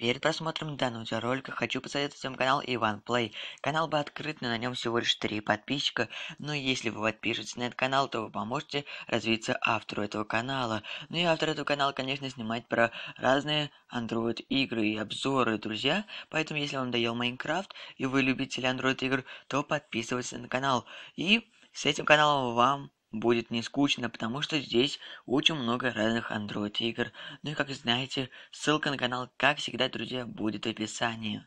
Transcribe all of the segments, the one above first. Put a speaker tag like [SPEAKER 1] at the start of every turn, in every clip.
[SPEAKER 1] Перед просмотром данного видеоролика хочу посоветовать вам канал Иван Плей. Канал бы открыт, но на нем всего лишь три подписчика. Но если вы подпишетесь на этот канал, то вы поможете развиться автору этого канала. Ну и автор этого канала, конечно, снимает про разные Android игры и обзоры, друзья. Поэтому, если вам надоел Майнкрафт и вы любители Android игр, то подписывайтесь на канал. И с этим каналом вам будет не скучно, потому что здесь очень много разных Android игр. Ну и как знаете, ссылка на канал, как всегда, друзья, будет в описании.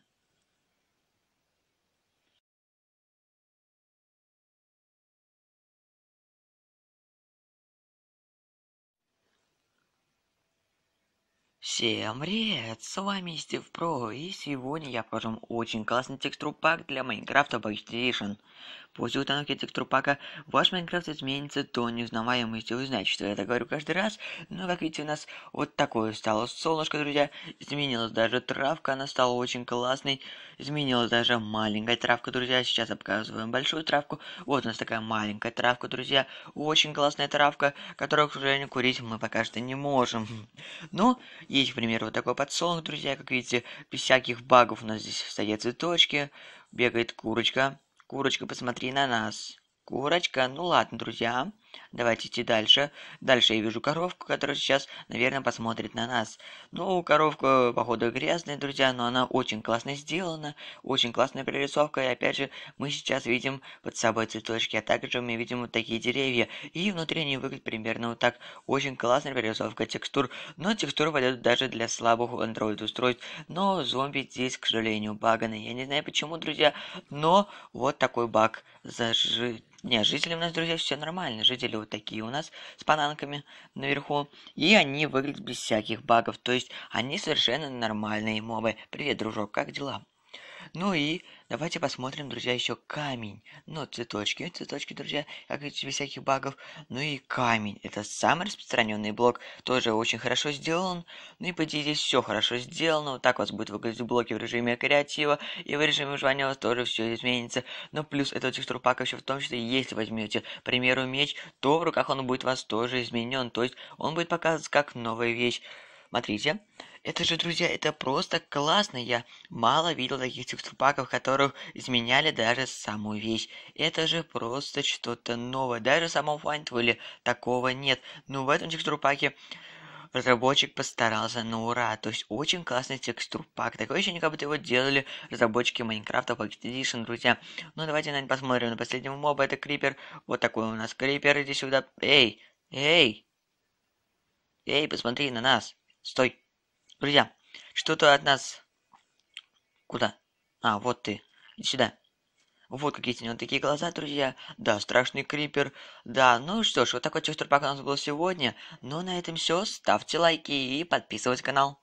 [SPEAKER 1] Всем привет, с вами Стив Про, и сегодня я покажу очень классный текстур пак для Майнкрафта Backstation. После установки трупака ваш Майнкрафт изменится до неузнаваемости. Вы знаете, что я это говорю каждый раз. Но, как видите, у нас вот такое стало солнышко, друзья. Изменилась даже травка, она стала очень классной. Изменилась даже маленькая травка, друзья. Сейчас я показываю большую травку. Вот у нас такая маленькая травка, друзья. Очень классная травка, которую, к сожалению, курить мы пока что не можем. Но есть, к примеру, вот такой подсолнух, друзья. Как видите, без всяких багов у нас здесь стоят цветочки. Бегает курочка. Курочка, посмотри на нас. Курочка, ну ладно, друзья. Давайте идти дальше. Дальше я вижу коровку, которая сейчас, наверное, посмотрит на нас. Ну, коровка, походу, грязная, друзья, но она очень классно сделана, очень классная прорисовка. И опять же, мы сейчас видим под собой цветочки, а также мы видим вот такие деревья. И внутри они выглядят примерно вот так. Очень классная прорисовка текстур. Но текстуры пойдет даже для слабых Android устройств. Но зомби здесь, к сожалению, баганы. Я не знаю почему, друзья, но вот такой баг. За жи... Не, жители у нас, друзья, все нормально. Жители деле вот такие у нас с бананками наверху. И они выглядят без всяких багов, то есть они совершенно нормальные мобы. Привет, дружок, как дела? Ну и давайте посмотрим, друзья, еще камень. Ну, цветочки, цветочки, друзья, как видите, без всяких багов. Ну и камень. Это самый распространенный блок. Тоже очень хорошо сделан. Ну и по идее здесь все хорошо сделано. Вот так у вас будет выглядеть блоки в режиме креатива. И в режиме выживания у вас тоже все изменится. Но ну, плюс этого текстур пака еще в том, что если возьмете, к примеру, меч, то в руках он будет у вас тоже изменен. То есть он будет показываться как новая вещь. Смотрите. Это же, друзья, это просто классно. Я мало видел таких текстурпаков, которых изменяли даже саму вещь. Это же просто что-то новое. Даже в самом Файнтвилле такого нет. Но в этом текстурпаке разработчик постарался на ну, ура. То есть очень классный текстурпак. пак. Такое ощущение, как будто его делали разработчики Майнкрафта Pocket Edition, друзья. Ну давайте, наверное, посмотрим на последнего моба. Это Крипер. Вот такой у нас Крипер. Иди сюда. Эй! Эй! Эй, посмотри на нас. Стой. Друзья, что-то от нас... Куда? А, вот ты. Иди сюда. Вот какие у него такие глаза, друзья. Да, страшный крипер. Да, ну что ж, вот такой чувствор пока у нас был сегодня. Но ну, на этом все. Ставьте лайки и подписывайтесь на канал.